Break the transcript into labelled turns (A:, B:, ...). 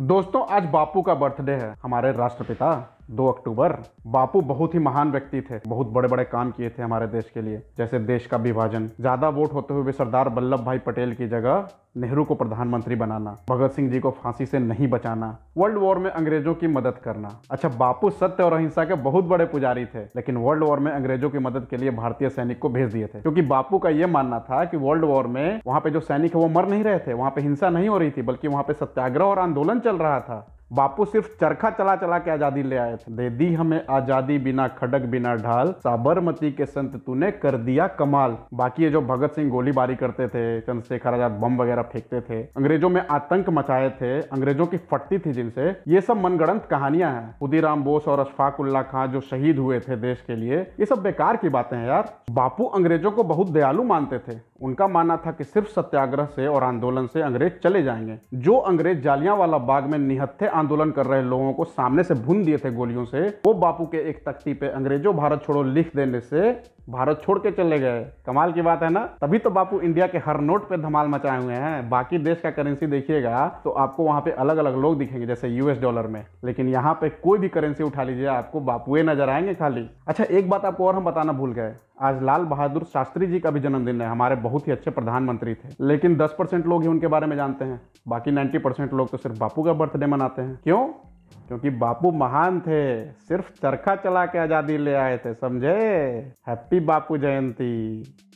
A: दोस्तों आज बापू का बर्थडे है हमारे राष्ट्रपिता दो अक्टूबर बापू बहुत ही महान व्यक्ति थे बहुत बड़े बड़े काम किए थे हमारे देश के लिए जैसे देश का विभाजन ज्यादा वोट होते हुए सरदार वल्लभ भाई पटेल की जगह नेहरू को प्रधानमंत्री बनाना भगत सिंह जी को फांसी से नहीं बचाना वर्ल्ड वॉर में अंग्रेजों की मदद करना अच्छा बापू सत्य और अहिंसा के बहुत बड़े पुजारी थे लेकिन वर्ल्ड वॉर में अंग्रेजों की मदद के लिए भारतीय सैनिक को भेज दिए थे क्योंकि बापू का यह मानना था कि वर्ल्ड वॉर में वहाँ पे जो सैनिक है वो मर नहीं रहे थे वहाँ पे हिंसा नहीं हो रही थी बल्कि वहाँ पे सत्याग्रह और आंदोलन चल रहा था बापू सिर्फ चरखा चला चला के आजादी ले आए थे दे दी हमें आजादी बिना खडक बिना ढाल साबरमती के संत तूने कर दिया कमाल बाकी ये जो भगत सिंह गोलीबारी करते थे चंद्रशेखर आजाद बम वगैरह फेंकते थे अंग्रेजों में आतंक मचाए थे अंग्रेजों की फटती थी जिनसे ये सब मनगणंत कहानियां हैं खुदीराम बोस और अशफाक उल्ला खान जो शहीद हुए थे देश के लिए ये सब बेकार की बातें हैं यार बापू अंग्रेजों को बहुत दयालु मानते थे उनका मानना था कि सिर्फ सत्याग्रह से और आंदोलन से अंग्रेज चले जाएंगे जो अंग्रेज वाला बाग में निहत्थे आंदोलन कर रहे लोगों को सामने से भून दिए थे गोलियों से वो बापू के एक तख्ती पे अंग्रेजों भारत छोड़ो लिख देने से भारत छोड़ के चले गए कमाल की बात है ना तभी तो बापू इंडिया के हर नोट पे धमाल मचाए हुए हैं बाकी देश का करेंसी देखिएगा तो आपको वहाँ पे अलग अलग लोग दिखेंगे जैसे यूएस डॉलर में लेकिन यहाँ पे कोई भी करेंसी उठा लीजिए आपको बापुए नजर आएंगे खाली अच्छा एक बात आपको और हम बताना भूल गए आज लाल बहादुर शास्त्री जी का भी जन्मदिन है हमारे बहुत ही अच्छे प्रधानमंत्री थे लेकिन दस परसेंट लोग ही उनके बारे में जानते हैं बाकी नाइन्टी परसेंट लोग तो सिर्फ बापू का बर्थडे मनाते हैं क्यों क्योंकि बापू महान थे सिर्फ चरखा चला के आज़ादी ले आए थे समझे हैप्पी बापू जयंती